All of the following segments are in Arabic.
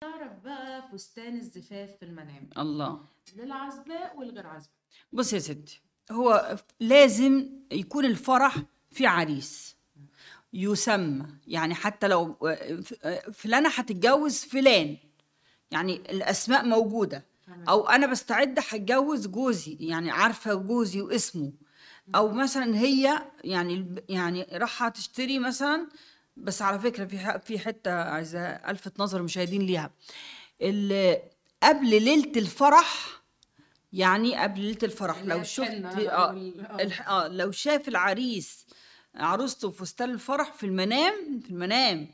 تعرف بقى فستان الزفاف في المنام الله للعزباء والغير عزباء بص يا ستي هو لازم يكون الفرح في عريس يسمى يعني حتى لو فلانة هتتجوز فلان يعني الأسماء موجودة أو أنا بستعد هتجوز جوزي يعني عارفة جوزي واسمه أو مثلا هي يعني يعني راحة تشتري مثلا بس على فكره في في حته عايزه الفت نظر المشاهدين ليها قبل ليله الفرح يعني قبل ليله الفرح لو شفت آه, آه لو شاف العريس عروسته فستان الفرح في المنام في المنام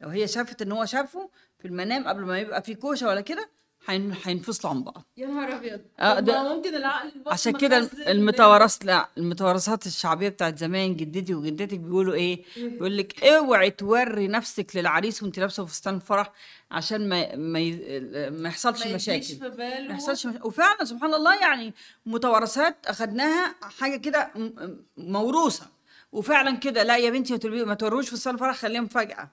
لو هي شافت ان هو شافه في المنام قبل ما يبقى في كوشه ولا كده حين حينفصلوا عن بعض يا نهار ابيض آه ده ممكن العقل عشان كده المتوارث لا المتوارثات الشعبيه بتاعت زمان جدتي وجدتك بيقولوا إيه؟, ايه؟ بيقول لك اوعي توري نفسك للعريس وانت لابسه فستان فرح عشان ما ما ما يحصلش مشاكل ما يحصلش مش... وفعلا سبحان الله يعني متوارثات اخذناها حاجه كده موروثه وفعلا كده لا يا بنتي ما توروش فستان فرح خليهم فجاه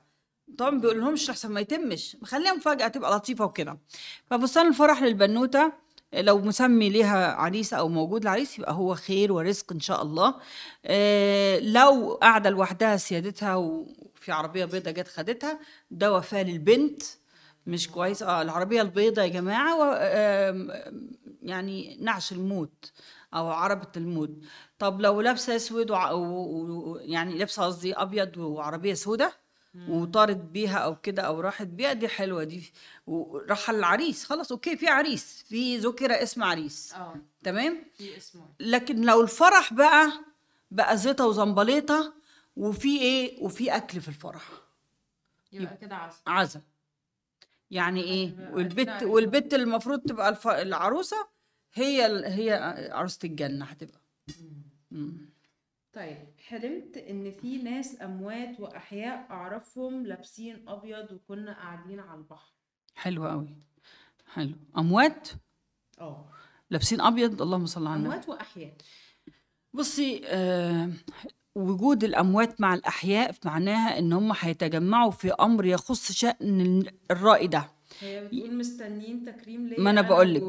طبعا ما بيقولهمش لحسن ما يتمش مخليها مفاجاه تبقى لطيفه وكده فبستان الفرح للبنوته لو مسمي ليها عريس او موجود العريس يبقى هو خير ورزق ان شاء الله آه، لو قاعده لوحدها سيادتها وفي عربيه بيضة جت خدتها ده وفاه للبنت مش كويس اه العربيه البيضة يا جماعه و... يعني نعش الموت او عربه الموت طب لو لابسه اسود ويعني و... و... يعني لابسه قصدي ابيض وعربيه سوده وطارت بيها او كده او راحت بيها دي حلوه دي وراح العريس خلاص اوكي في عريس في ذكر اسم عريس اه تمام في اسمه لكن لو الفرح بقى بقى زيطه وزنبليطه وفي ايه وفي اكل في الفرح يبقى كده عزا عزا يعني ايه والبت والبت المفروض تبقى الف... العروسه هي هي عروسه الجنه هتبقى طيب حلمت ان في ناس اموات واحياء اعرفهم لابسين ابيض وكنا قاعدين على البحر حلو قوي حلو اموات اه لابسين ابيض اللهم صل على النبي اموات واحياء بصي آه وجود الاموات مع الاحياء معناها ان هم هيتجمعوا في امر يخص شان الرأي ده هي بتقول مستنيين تكريم ليا ما انا بقول لك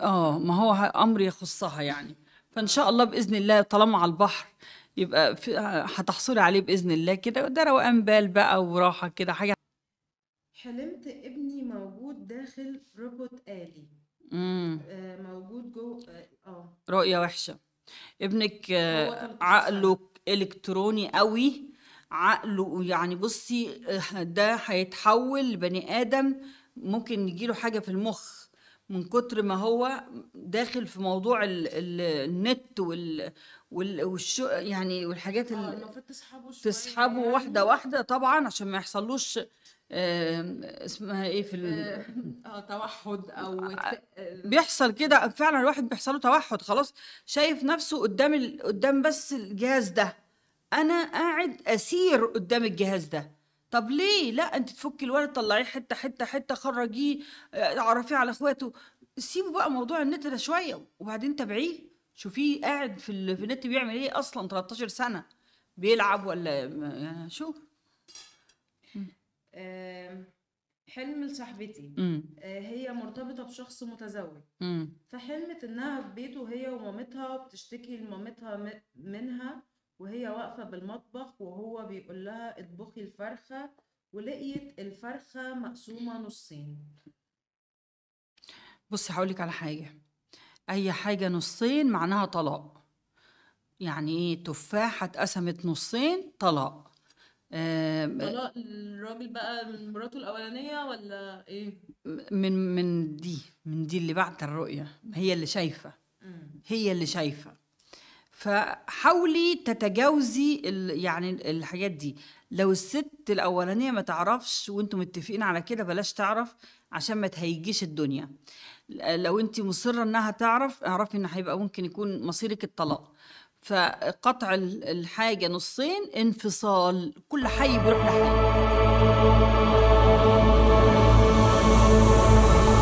اه ما هو امر يخصها يعني فان شاء الله باذن الله طالما على البحر يبقى هتحصلي عليه باذن الله كده ده روقان بال بقى وراحه كده حاجه حلمت ابني موجود داخل روبوت آلي امم موجود جوه آه،, اه رؤيه وحشه ابنك آه، عقله الكتروني قوي عقله يعني بصي ده هيتحول لبني ادم ممكن يجيله حاجه في المخ من كتر ما هو داخل في موضوع الـ الـ النت وال والشو يعني والحاجات آه، اللي المفروض تسحبه تسحبه يعني. واحده واحده طبعا عشان ما يحصلوش آه اسمها ايه في آه،, اه توحد او آه، بيحصل كده فعلا الواحد بيحصل له توحد خلاص شايف نفسه قدام قدام بس الجهاز ده انا قاعد اسير قدام الجهاز ده طب ليه لا انت تفكي الولد طلعيه حته حته حته خرجيه آه، عرفيه على اخواته سيبوا بقى موضوع النت ده شويه وبعدين تابعيه شوفيه قاعد في النت بيعمل ايه اصلا 13 سنه بيلعب ولا يعني حلم لصاحبتي آه، هي مرتبطه بشخص متزوج فحلمت انها في بيته هي ومامتها بتشتكي لمامتها منها وهي واقفة بالمطبخ وهو بيقول لها اطبخي الفرخة ولقيت الفرخة مقسومة نصين بصي هقولك على حاجة أي حاجة نصين معناها طلاق يعني إيه تفاحة اتقسمت نصين طلاق آه طلاق الراجل بقى من مراته الأولانية ولا إيه؟ من من دي من دي اللي بعت الرؤية هي اللي شايفة هي اللي شايفة فحاولي تتجاوزي ال يعني الحاجات دي لو الست الأولانية ما تعرفش وانتم متفقين على كده بلاش تعرف عشان ما تهيجيش الدنيا لو انت مصرة انها تعرف اعرفي ان هيبقى ممكن يكون مصيرك الطلاق فقطع الحاجة نصين انفصال كل حي بيروح لحاله